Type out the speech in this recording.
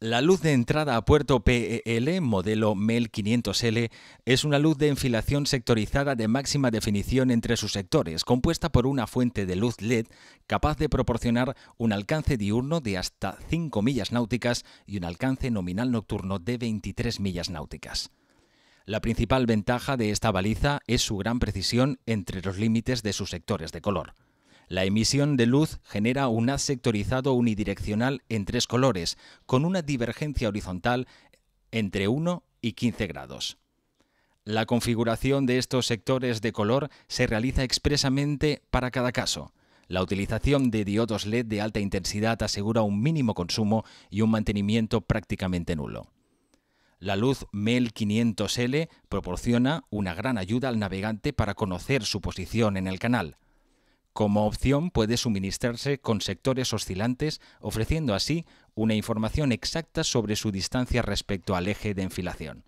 La luz de entrada a puerto PEL, modelo MEL 500L, es una luz de enfilación sectorizada de máxima definición entre sus sectores, compuesta por una fuente de luz LED capaz de proporcionar un alcance diurno de hasta 5 millas náuticas y un alcance nominal nocturno de 23 millas náuticas. La principal ventaja de esta baliza es su gran precisión entre los límites de sus sectores de color. La emisión de luz genera un haz sectorizado unidireccional en tres colores, con una divergencia horizontal entre 1 y 15 grados. La configuración de estos sectores de color se realiza expresamente para cada caso. La utilización de diodos LED de alta intensidad asegura un mínimo consumo y un mantenimiento prácticamente nulo. La luz MEL 500L proporciona una gran ayuda al navegante para conocer su posición en el canal. Como opción puede suministrarse con sectores oscilantes, ofreciendo así una información exacta sobre su distancia respecto al eje de enfilación.